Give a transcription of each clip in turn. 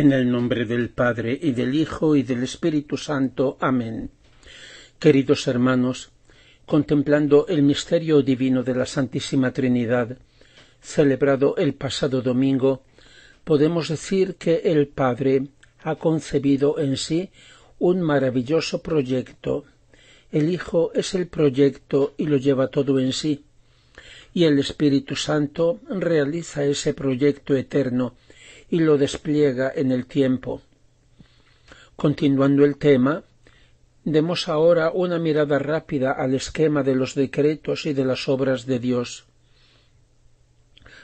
En el nombre del Padre y del Hijo y del Espíritu Santo. Amén. Queridos hermanos, contemplando el misterio divino de la Santísima Trinidad, celebrado el pasado domingo, podemos decir que el Padre ha concebido en sí un maravilloso proyecto. El Hijo es el proyecto y lo lleva todo en sí. Y el Espíritu Santo realiza ese proyecto eterno y lo despliega en el tiempo. Continuando el tema, demos ahora una mirada rápida al esquema de los decretos y de las obras de Dios.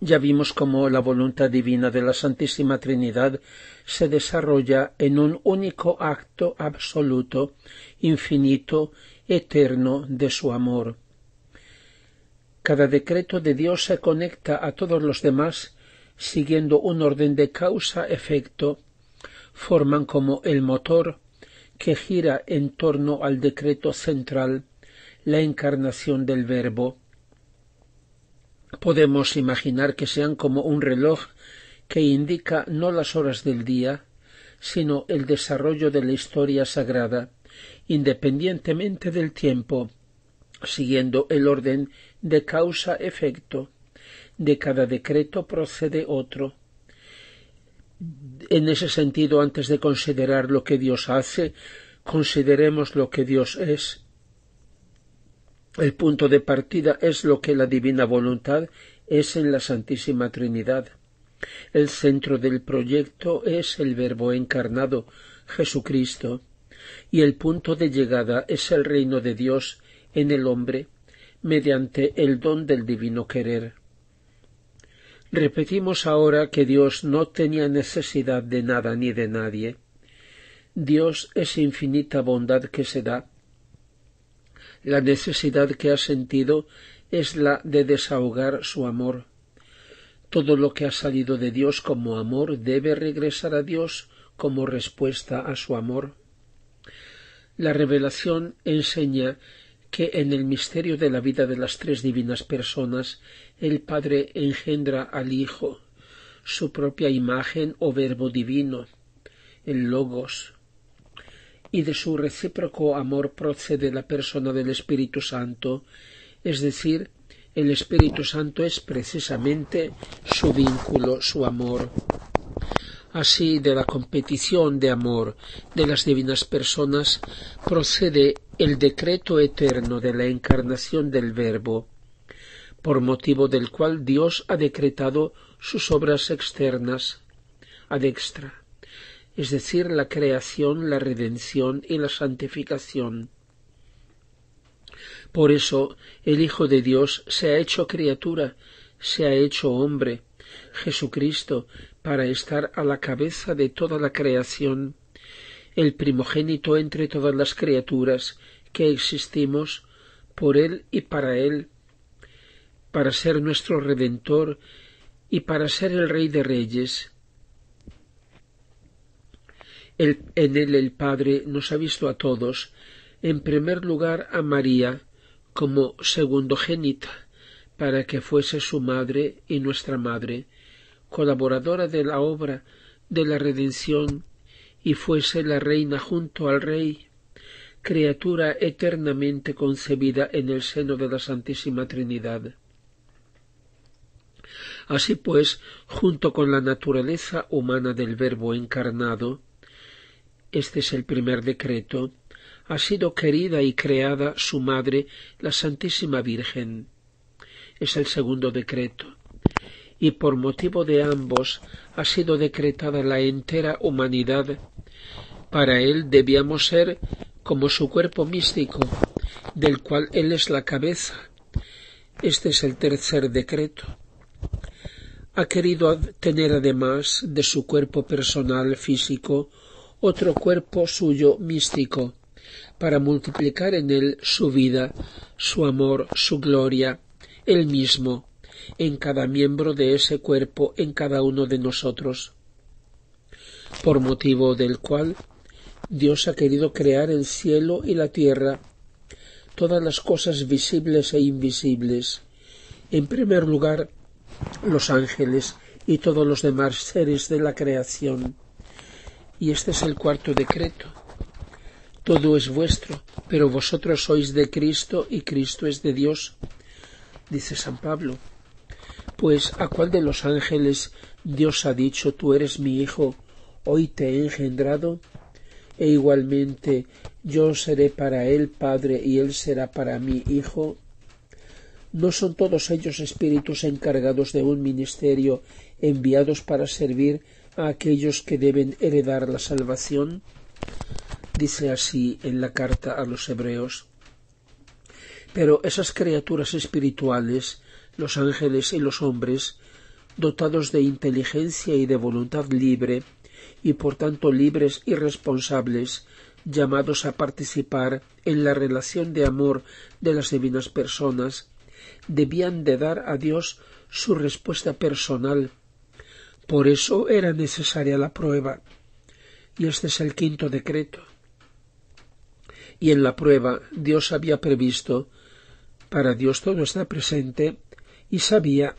Ya vimos cómo la voluntad divina de la Santísima Trinidad se desarrolla en un único acto absoluto, infinito, eterno de su amor. Cada decreto de Dios se conecta a todos los demás siguiendo un orden de causa-efecto, forman como el motor que gira en torno al decreto central, la encarnación del verbo. Podemos imaginar que sean como un reloj que indica no las horas del día, sino el desarrollo de la historia sagrada, independientemente del tiempo, siguiendo el orden de causa-efecto de cada decreto procede otro. En ese sentido, antes de considerar lo que Dios hace, consideremos lo que Dios es. El punto de partida es lo que la divina voluntad es en la Santísima Trinidad. El centro del proyecto es el Verbo encarnado, Jesucristo, y el punto de llegada es el reino de Dios en el hombre, mediante el don del divino querer. Repetimos ahora que Dios no tenía necesidad de nada ni de nadie. Dios es infinita bondad que se da. La necesidad que ha sentido es la de desahogar su amor. Todo lo que ha salido de Dios como amor debe regresar a Dios como respuesta a su amor. La revelación enseña que en el misterio de la vida de las tres divinas personas el Padre engendra al Hijo, su propia imagen o verbo divino, el Logos, y de su recíproco amor procede la persona del Espíritu Santo, es decir, el Espíritu Santo es precisamente su vínculo, su amor así de la competición de amor de las divinas personas, procede el decreto eterno de la encarnación del Verbo, por motivo del cual Dios ha decretado sus obras externas ad extra, es decir, la creación, la redención y la santificación. Por eso el Hijo de Dios se ha hecho criatura, se ha hecho hombre. Jesucristo para estar a la cabeza de toda la creación, el primogénito entre todas las criaturas que existimos por Él y para Él, para ser nuestro Redentor y para ser el Rey de Reyes. en Él el Padre nos ha visto a todos, en primer lugar a María, como segundogénita, para que fuese su madre y nuestra madre, colaboradora de la obra de la redención, y fuese la reina junto al Rey, criatura eternamente concebida en el seno de la Santísima Trinidad. Así pues, junto con la naturaleza humana del Verbo encarnado, este es el primer decreto, ha sido querida y creada su madre, la Santísima Virgen. Es el segundo decreto y por motivo de ambos ha sido decretada la entera humanidad, para él debíamos ser como su cuerpo místico, del cual él es la cabeza. Este es el tercer decreto. Ha querido tener además de su cuerpo personal físico otro cuerpo suyo místico, para multiplicar en él su vida, su amor, su gloria, él mismo, en cada miembro de ese cuerpo, en cada uno de nosotros, por motivo del cual Dios ha querido crear el cielo y la tierra, todas las cosas visibles e invisibles, en primer lugar los ángeles y todos los demás seres de la creación. Y este es el cuarto decreto. Todo es vuestro, pero vosotros sois de Cristo y Cristo es de Dios, dice San Pablo. Pues a cuál de los ángeles Dios ha dicho, tú eres mi hijo, hoy te he engendrado? E igualmente, yo seré para él padre y él será para mí hijo. ¿No son todos ellos espíritus encargados de un ministerio enviados para servir a aquellos que deben heredar la salvación? Dice así en la carta a los hebreos. Pero esas criaturas espirituales los ángeles y los hombres, dotados de inteligencia y de voluntad libre, y por tanto libres y responsables, llamados a participar en la relación de amor de las divinas personas, debían de dar a Dios su respuesta personal. Por eso era necesaria la prueba. Y este es el quinto decreto. Y en la prueba Dios había previsto, para Dios todo está presente, y sabía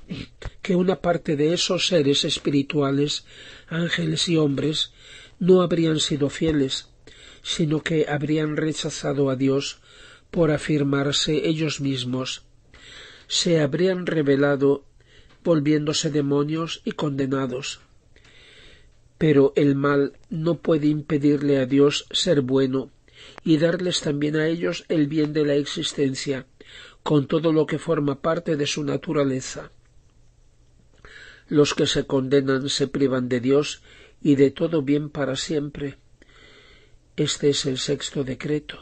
que una parte de esos seres espirituales, ángeles y hombres, no habrían sido fieles, sino que habrían rechazado a Dios por afirmarse ellos mismos, se habrían revelado volviéndose demonios y condenados. Pero el mal no puede impedirle a Dios ser bueno y darles también a ellos el bien de la existencia, con todo lo que forma parte de su naturaleza. Los que se condenan se privan de Dios y de todo bien para siempre. Este es el sexto decreto.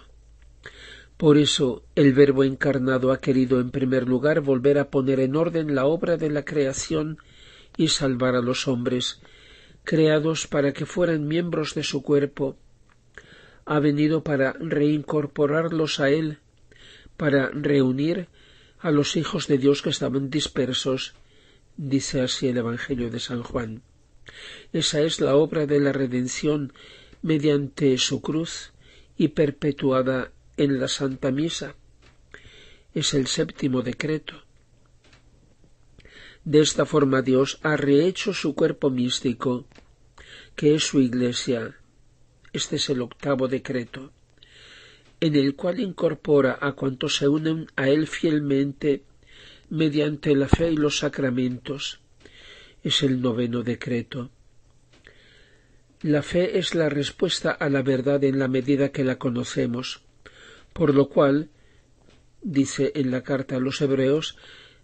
Por eso el Verbo encarnado ha querido en primer lugar volver a poner en orden la obra de la creación y salvar a los hombres, creados para que fueran miembros de su cuerpo. Ha venido para reincorporarlos a Él para reunir a los hijos de Dios que estaban dispersos, dice así el Evangelio de San Juan. Esa es la obra de la redención mediante su cruz y perpetuada en la Santa Misa. Es el séptimo decreto. De esta forma Dios ha rehecho su cuerpo místico, que es su Iglesia. Este es el octavo decreto en el cual incorpora a cuantos se unen a él fielmente mediante la fe y los sacramentos. Es el noveno decreto. La fe es la respuesta a la verdad en la medida que la conocemos, por lo cual, dice en la carta a los hebreos,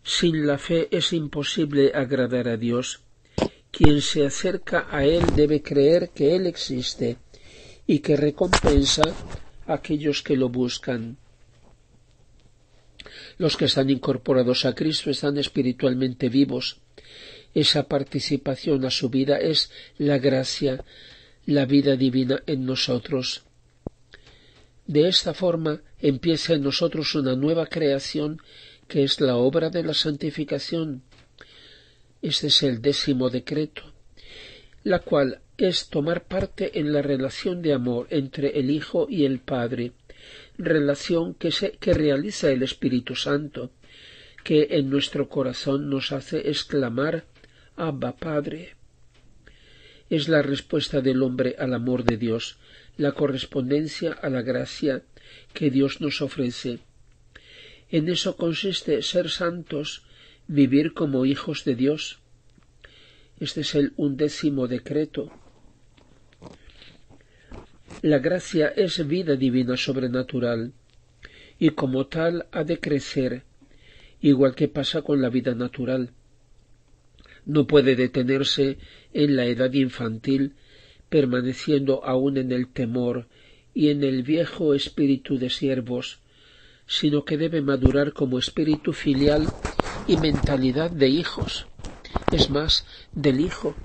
sin la fe es imposible agradar a Dios. Quien se acerca a Él debe creer que Él existe y que recompensa aquellos que lo buscan. Los que están incorporados a Cristo están espiritualmente vivos. Esa participación a su vida es la gracia, la vida divina en nosotros. De esta forma empieza en nosotros una nueva creación que es la obra de la santificación. Este es el décimo decreto, la cual es tomar parte en la relación de amor entre el Hijo y el Padre, relación que, que realiza el Espíritu Santo, que en nuestro corazón nos hace exclamar Abba Padre. Es la respuesta del hombre al amor de Dios, la correspondencia a la gracia que Dios nos ofrece. En eso consiste ser santos, vivir como hijos de Dios. Este es el undécimo decreto la gracia es vida divina sobrenatural y como tal ha de crecer, igual que pasa con la vida natural. No puede detenerse en la edad infantil, permaneciendo aún en el temor y en el viejo espíritu de siervos, sino que debe madurar como espíritu filial y mentalidad de hijos, es más, del hijo,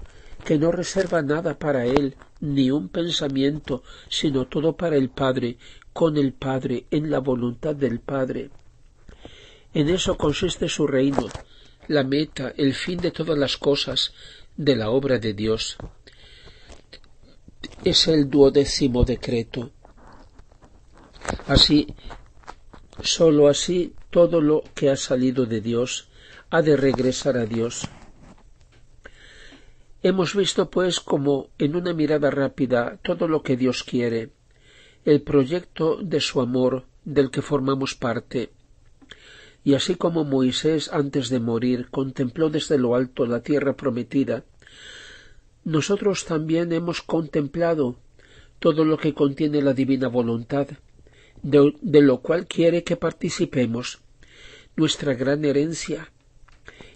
que no reserva nada para él, ni un pensamiento, sino todo para el Padre, con el Padre, en la voluntad del Padre. En eso consiste su reino, la meta, el fin de todas las cosas de la obra de Dios. Es el duodécimo decreto. Así, sólo así todo lo que ha salido de Dios ha de regresar a Dios. Hemos visto, pues, como en una mirada rápida todo lo que Dios quiere, el proyecto de su amor del que formamos parte. Y así como Moisés antes de morir contempló desde lo alto la tierra prometida, nosotros también hemos contemplado todo lo que contiene la divina voluntad, de, lo cual quiere que participemos, nuestra gran herencia,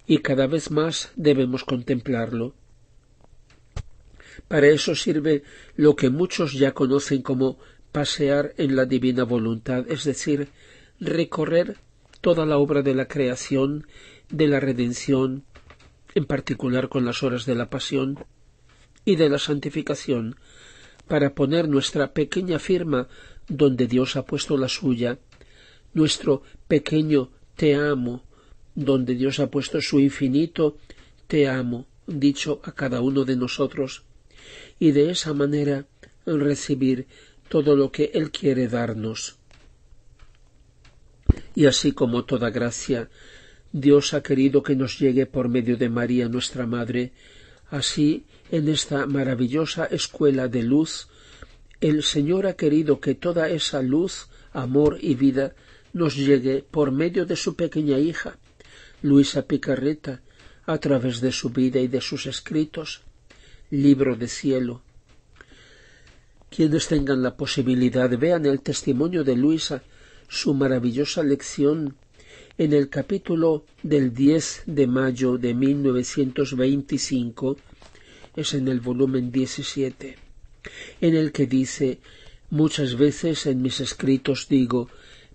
y cada vez más debemos contemplarlo. Para eso sirve lo que muchos ya conocen como pasear en la divina voluntad, es decir, recorrer toda la obra de la creación, de la redención, en particular con las horas de la pasión y de la santificación, para poner nuestra pequeña firma donde Dios ha puesto la suya, nuestro pequeño te amo, donde Dios ha puesto su infinito te amo, dicho a cada uno de nosotros, y de esa manera recibir todo lo que Él quiere darnos. Y así como toda gracia, Dios ha querido que nos llegue por medio de María nuestra Madre, así en esta maravillosa escuela de luz, el Señor ha querido que toda esa luz, amor y vida nos llegue por medio de su pequeña hija, Luisa Picarreta, a través de su vida y de sus escritos, libro de cielo. Quienes tengan la posibilidad vean el testimonio de Luisa, su maravillosa lección en el capítulo del 10 de mayo de 1925, es en el volumen 17, en el que dice, muchas veces en mis escritos digo,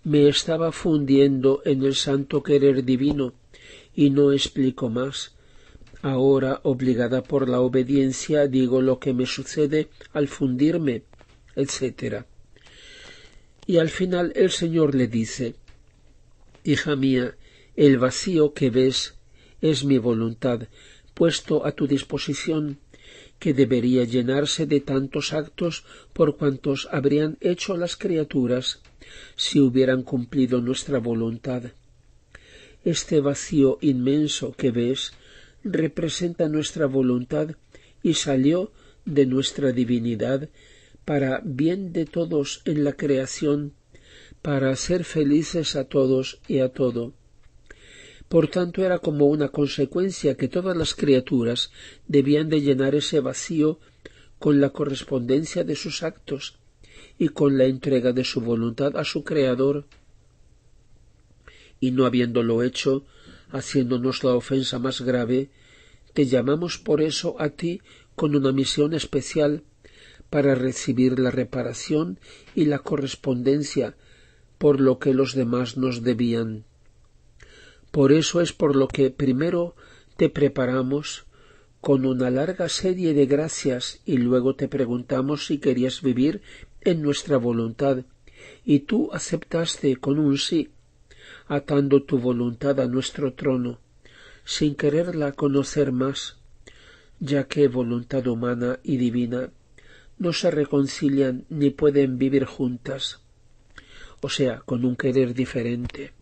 me estaba fundiendo en el santo querer divino, y no explico más, ahora obligada por la obediencia, digo lo que me sucede al fundirme, etc. Y al final el Señor le dice, Hija mía, el vacío que ves es mi voluntad, puesto a tu disposición, que debería llenarse de tantos actos por cuantos habrían hecho las criaturas si hubieran cumplido nuestra voluntad. Este vacío inmenso que ves representa nuestra voluntad y salió de nuestra divinidad para bien de todos en la creación, para hacer felices a todos y a todo. Por tanto, era como una consecuencia que todas las criaturas debían de llenar ese vacío con la correspondencia de sus actos y con la entrega de su voluntad a su Creador. Y no habiéndolo hecho, haciéndonos la ofensa más grave, te llamamos por eso a ti con una misión especial para recibir la reparación y la correspondencia por lo que los demás nos debían. Por eso es por lo que primero te preparamos con una larga serie de gracias y luego te preguntamos si querías vivir en nuestra voluntad y tú aceptaste con un sí atando tu voluntad a nuestro trono, sin quererla conocer más, ya que voluntad humana y divina no se reconcilian ni pueden vivir juntas, o sea, con un querer diferente.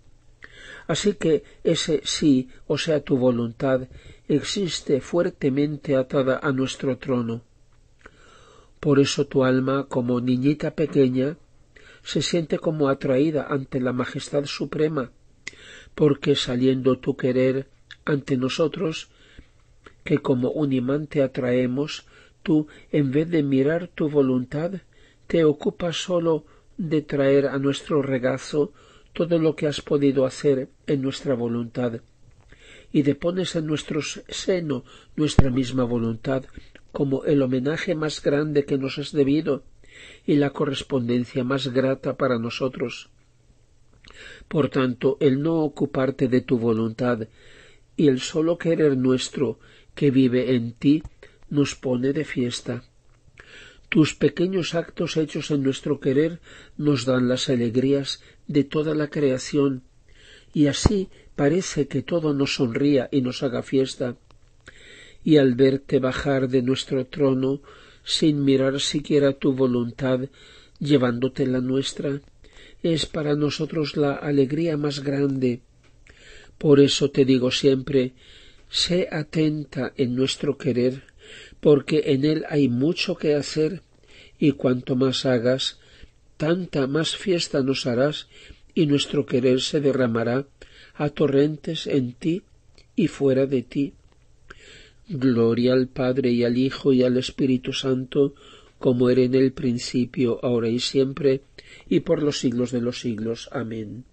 Así que ese sí, o sea, tu voluntad, existe fuertemente atada a nuestro trono. Por eso tu alma, como niñita pequeña, se siente como atraída ante la majestad suprema porque saliendo tu querer ante nosotros, que como un imán te atraemos, tú, en vez de mirar tu voluntad, te ocupas sólo de traer a nuestro regazo todo lo que has podido hacer en nuestra voluntad, y depones en nuestro seno nuestra misma voluntad, como el homenaje más grande que nos has debido y la correspondencia más grata para nosotros por tanto, el no ocuparte de tu voluntad y el solo querer nuestro que vive en ti nos pone de fiesta. Tus pequeños actos hechos en nuestro querer nos dan las alegrías de toda la creación, y así parece que todo nos sonría y nos haga fiesta. Y al verte bajar de nuestro trono, sin mirar siquiera tu voluntad, llevándote la nuestra, es para nosotros la alegría más grande. Por eso te digo siempre, sé atenta en nuestro querer, porque en él hay mucho que hacer, y cuanto más hagas, tanta más fiesta nos harás, y nuestro querer se derramará a torrentes en ti y fuera de ti. Gloria al Padre y al Hijo y al Espíritu Santo, como era en el principio, ahora y siempre, y por los siglos de los siglos. Amén.